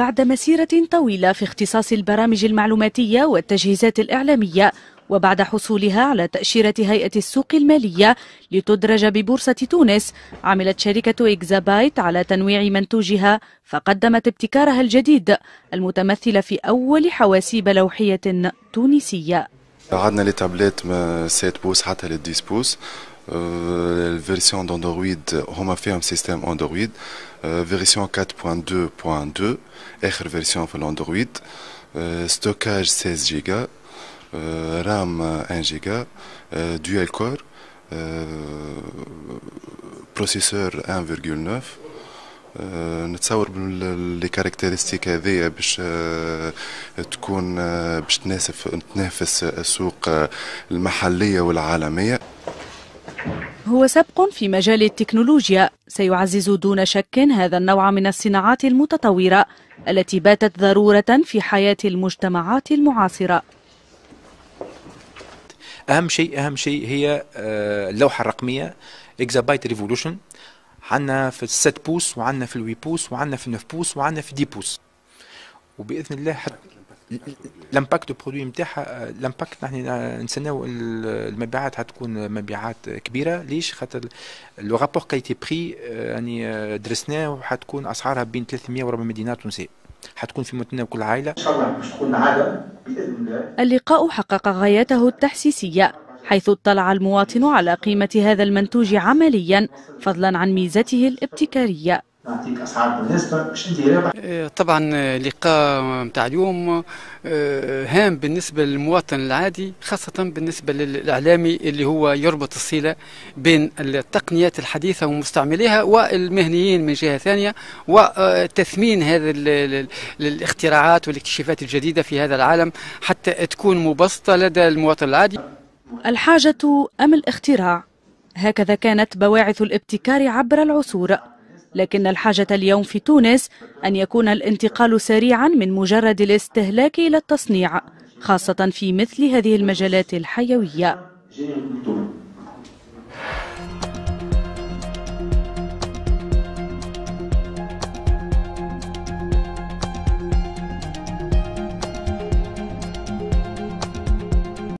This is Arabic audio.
بعد مسيرة طويلة في اختصاص البرامج المعلوماتية والتجهيزات الإعلامية وبعد حصولها على تأشيرة هيئة السوق المالية لتدرج ببورصة تونس عملت شركة إكزابايت على تنويع منتوجها فقدمت ابتكارها الجديد المتمثل في أول حواسيب لوحية تونسية عدنا لتابلات من 7 بوس حتى للديس 10 بوس La euh, version d'Android, on a fait un système Android, euh, version 4.2.2, autre version de l'Android, euh, stockage 16 Go, RAM 1 Go, dual core, processeur 1,9. نتصور باللي كاركتيرستيك هذيا باش تكون باش تنافس السوق et هو سبق في مجال التكنولوجيا سيعزز دون شك هذا النوع من الصناعات المتطورة التي باتت ضرورة في حياة المجتمعات المعاصرة أهم شيء أهم شيء هي آه، اللوحة الرقمية إكزابايت ريفولوشن عندنا في 7 بوس وعندنا في الوي بوس وعندنا في 9 بوس وعندنا في دي بوس وبإذن الله حتى الامباكت برودوي نتاعها الامباكت نحن نستناو المبيعات حتكون مبيعات كبيره ليش خاطر لو رابور كاليتي بري يعني آه، درسناه وحتكون اسعارها بين 300 و 400 دينار تونسي حتكون في متناول كل عائله ان شاء الله باش تكون عاده باذن الله اللقاء حقق غايته التحسيسيه حيث اطلع المواطن على قيمه هذا المنتوج عمليا فضلا عن ميزته الابتكاريه نعطيك اسعار بالنسبه باش انت رابح إيه، طبعا آه، لقاء نتاع آه، اليوم آه، هام بالنسبه للمواطن العادي خاصه بالنسبه للاعلامي اللي هو يربط الصله بين التقنيات الحديثه ومستعمليها والمهنيين من جهه ثانيه وتثمين هذه الاختراعات والاكتشافات الجديده في هذا العالم حتى تكون مبسطه لدى المواطن العادي الحاجه ام الاختراع هكذا كانت بواعث الابتكار عبر العصور لكن الحاجة اليوم في تونس أن يكون الانتقال سريعا من مجرد الاستهلاك إلى التصنيع خاصة في مثل هذه المجالات الحيوية